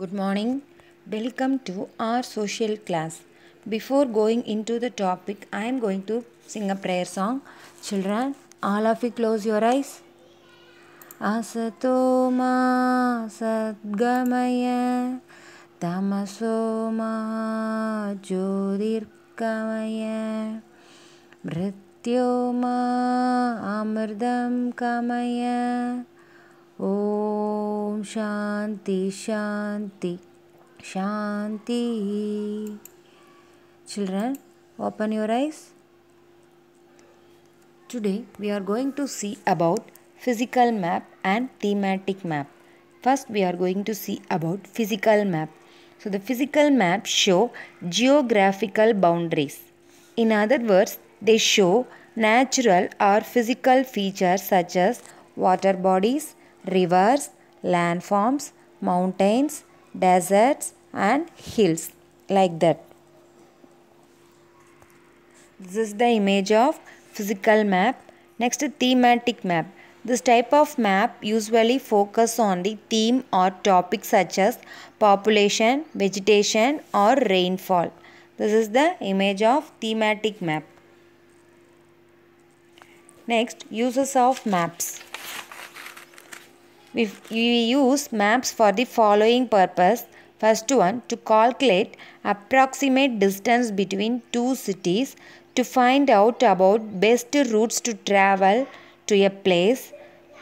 Good morning. Welcome to our social class. Before going into the topic, I am going to sing a prayer song. Children, all of you close your eyes. Asatoma sadgamaya tamasoma jyotirkamaya mrityoma amrdam kamaya Om Shanti Shanti Shanti children open your eyes today we are going to see about physical map and thematic map first we are going to see about physical map so the physical map show geographical boundaries in other words they show natural or physical features such as water bodies rivers, landforms, mountains, deserts and hills like that. This is the image of physical map. Next thematic map. This type of map usually focus on the theme or topic such as population, vegetation or rainfall. This is the image of thematic map. Next, uses of maps. We, we use maps for the following purpose. First one, to calculate approximate distance between two cities, to find out about best routes to travel to a place,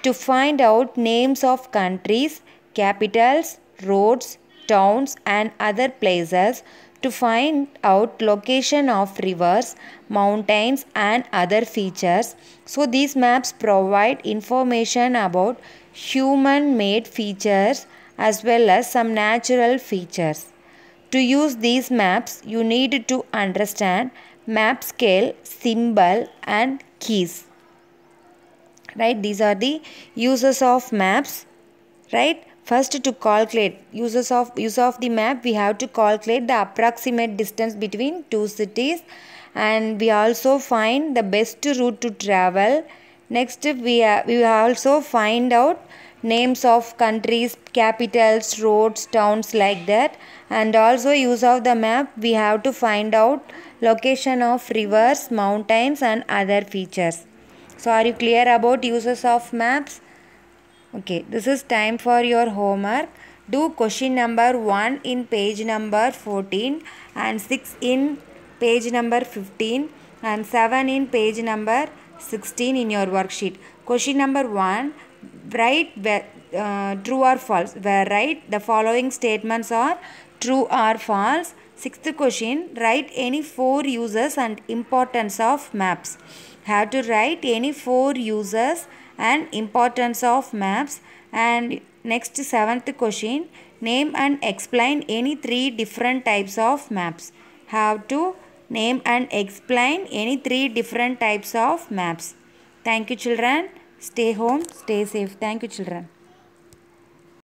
to find out names of countries, capitals, roads, towns and other places to find out location of rivers, mountains and other features. So these maps provide information about human-made features as well as some natural features. To use these maps, you need to understand map scale, symbol and keys. Right, these are the uses of maps. Right. First to calculate uses of use of the map we have to calculate the approximate distance between two cities and we also find the best route to travel. Next we, uh, we also find out names of countries, capitals, roads, towns like that and also use of the map we have to find out location of rivers, mountains and other features. So are you clear about uses of maps? Okay, this is time for your homework. Do question number 1 in page number 14 and 6 in page number 15 and 7 in page number 16 in your worksheet. Question number 1. Write uh, true or false. Where write the following statements are true or false Sixth question, write any four uses and importance of maps. Have to write any four uses and importance of maps. And next seventh question, name and explain any three different types of maps. Have to name and explain any three different types of maps. Thank you children. Stay home, stay safe. Thank you children.